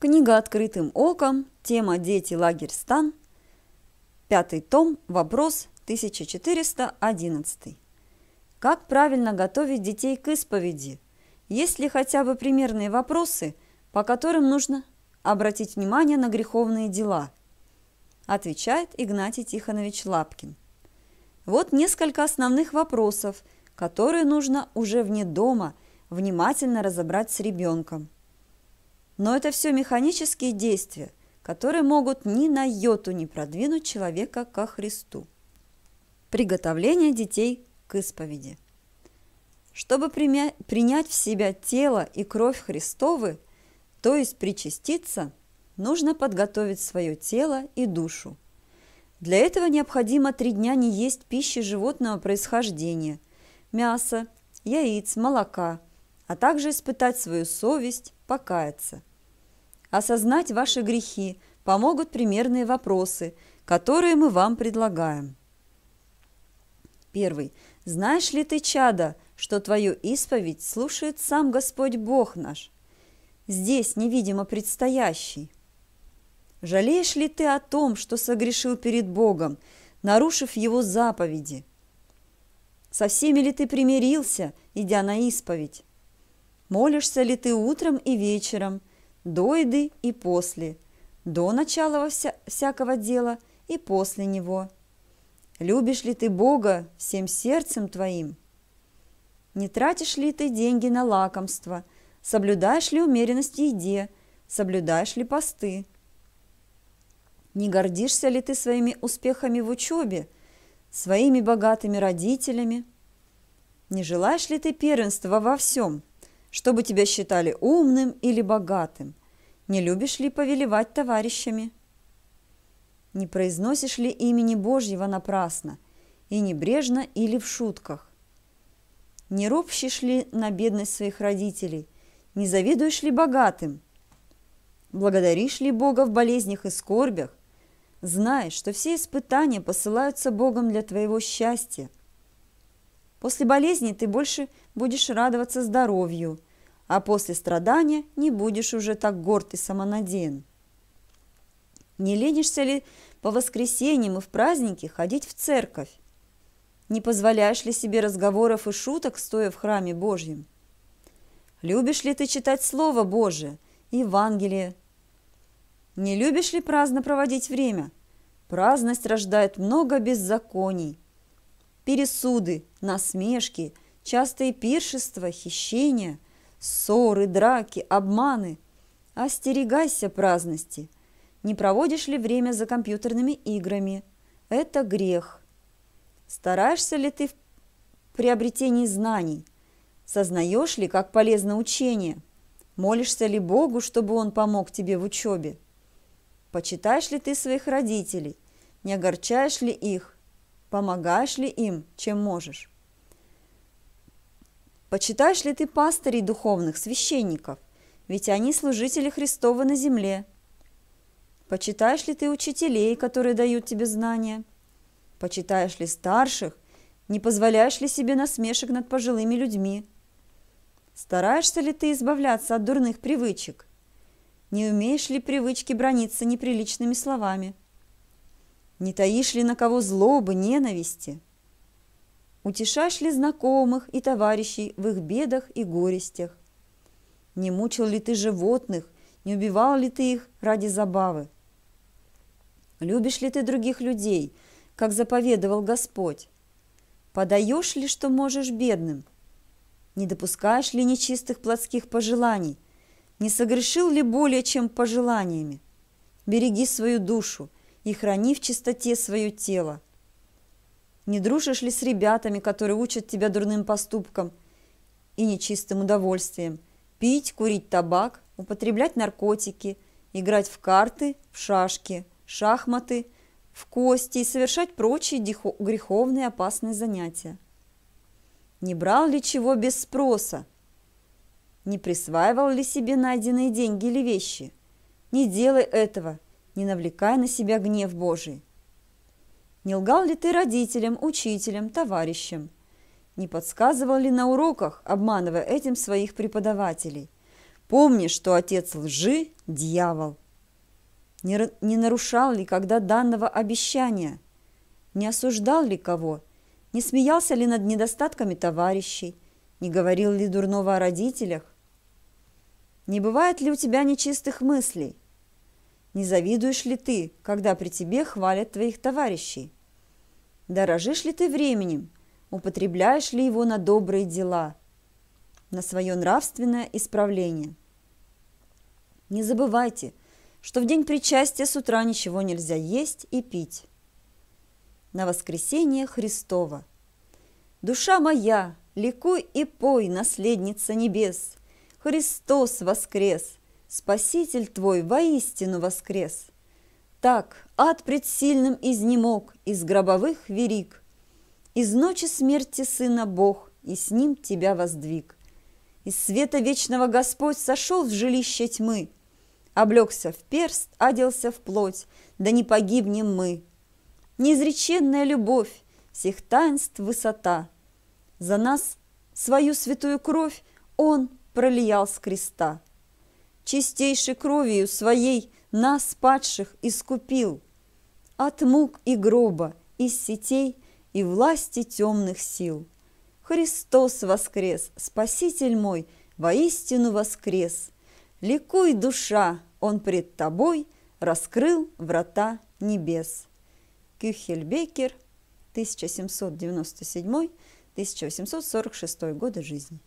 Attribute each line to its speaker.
Speaker 1: Книга «Открытым оком», тема «Дети, лагерь, стан», пятый том, вопрос 1411. Как правильно готовить детей к исповеди? Есть ли хотя бы примерные вопросы, по которым нужно обратить внимание на греховные дела? Отвечает Игнатий Тихонович Лапкин. Вот несколько основных вопросов, которые нужно уже вне дома внимательно разобрать с ребенком. Но это все механические действия, которые могут ни на йоту не продвинуть человека ко Христу. Приготовление детей к исповеди. Чтобы принять в себя тело и кровь Христовы, то есть причаститься, нужно подготовить свое тело и душу. Для этого необходимо три дня не есть пищи животного происхождения, мяса, яиц, молока, а также испытать свою совесть, покаяться – Осознать ваши грехи помогут примерные вопросы, которые мы вам предлагаем. Первый. Знаешь ли ты, чада, что твою исповедь слушает сам Господь Бог наш? Здесь невидимо предстоящий. Жалеешь ли ты о том, что согрешил перед Богом, нарушив Его заповеди? Со всеми ли ты примирился, идя на исповедь? Молишься ли ты утром и вечером, до еды и после, до начала вся всякого дела и после него. Любишь ли ты Бога всем сердцем твоим? Не тратишь ли ты деньги на лакомство? Соблюдаешь ли умеренность в еде? Соблюдаешь ли посты? Не гордишься ли ты своими успехами в учебе, своими богатыми родителями? Не желаешь ли ты первенства во всем – чтобы тебя считали умным или богатым. Не любишь ли повелевать товарищами? Не произносишь ли имени Божьего напрасно, и небрежно или в шутках? Не ропщешь ли на бедность своих родителей? Не завидуешь ли богатым? Благодаришь ли Бога в болезнях и скорбях? Знай, что все испытания посылаются Богом для твоего счастья – После болезни ты больше будешь радоваться здоровью, а после страдания не будешь уже так горд и самонадеян. Не ленишься ли по воскресеньям и в праздники ходить в церковь? Не позволяешь ли себе разговоров и шуток, стоя в храме Божьем? Любишь ли ты читать Слово Божие, Евангелие? Не любишь ли праздно проводить время? Праздность рождает много беззаконий – пересуды, насмешки, частые пиршества, хищения, ссоры, драки, обманы. Остерегайся праздности. Не проводишь ли время за компьютерными играми? Это грех. Стараешься ли ты в приобретении знаний? Сознаешь ли, как полезно учение? Молишься ли Богу, чтобы Он помог тебе в учебе? Почитаешь ли ты своих родителей? Не огорчаешь ли их? Помогаешь ли им, чем можешь? Почитаешь ли ты пастырей духовных, священников? Ведь они служители Христова на земле. Почитаешь ли ты учителей, которые дают тебе знания? Почитаешь ли старших? Не позволяешь ли себе насмешек над пожилыми людьми? Стараешься ли ты избавляться от дурных привычек? Не умеешь ли привычки брониться неприличными словами? Не таишь ли на кого злобы, ненависти? Утешаешь ли знакомых и товарищей в их бедах и горестях? Не мучил ли ты животных, не убивал ли ты их ради забавы? Любишь ли ты других людей, как заповедовал Господь? Подаешь ли, что можешь бедным? Не допускаешь ли нечистых плотских пожеланий? Не согрешил ли более, чем пожеланиями? Береги свою душу – и храни в чистоте свое тело. Не дружишь ли с ребятами, которые учат тебя дурным поступкам и нечистым удовольствием? Пить, курить табак, употреблять наркотики, играть в карты, в шашки, шахматы, в кости и совершать прочие греховные опасные занятия. Не брал ли чего без спроса? Не присваивал ли себе найденные деньги или вещи? Не делай этого – не навлекая на себя гнев Божий. Не лгал ли ты родителям, учителям, товарищам? Не подсказывал ли на уроках, обманывая этим своих преподавателей? Помни, что отец лжи – дьявол. Не, не нарушал ли когда данного обещания? Не осуждал ли кого? Не смеялся ли над недостатками товарищей? Не говорил ли дурного о родителях? Не бывает ли у тебя нечистых мыслей? Не завидуешь ли ты, когда при тебе хвалят твоих товарищей? Дорожишь ли ты временем? Употребляешь ли его на добрые дела? На свое нравственное исправление? Не забывайте, что в день причастия с утра ничего нельзя есть и пить. На воскресение Христова. Душа моя, ликуй и пой, наследница небес! Христос воскрес! Спаситель твой воистину воскрес. Так ад пред сильным изнемог из гробовых верик. Из ночи смерти сына Бог и с ним тебя воздвиг. Из света вечного Господь сошел в жилище тьмы, облекся в перст, оделся в плоть, да не погибнем мы. Неизреченная любовь, всех таинств высота. За нас свою святую кровь Он пролиял с креста чистейшей кровью своей нас, падших, искупил от мук и гроба, из сетей и власти темных сил. Христос воскрес, Спаситель мой, воистину воскрес. Ликуй, душа, Он пред тобой раскрыл врата небес. Кюхельбекер, 1797-1846 годы жизни.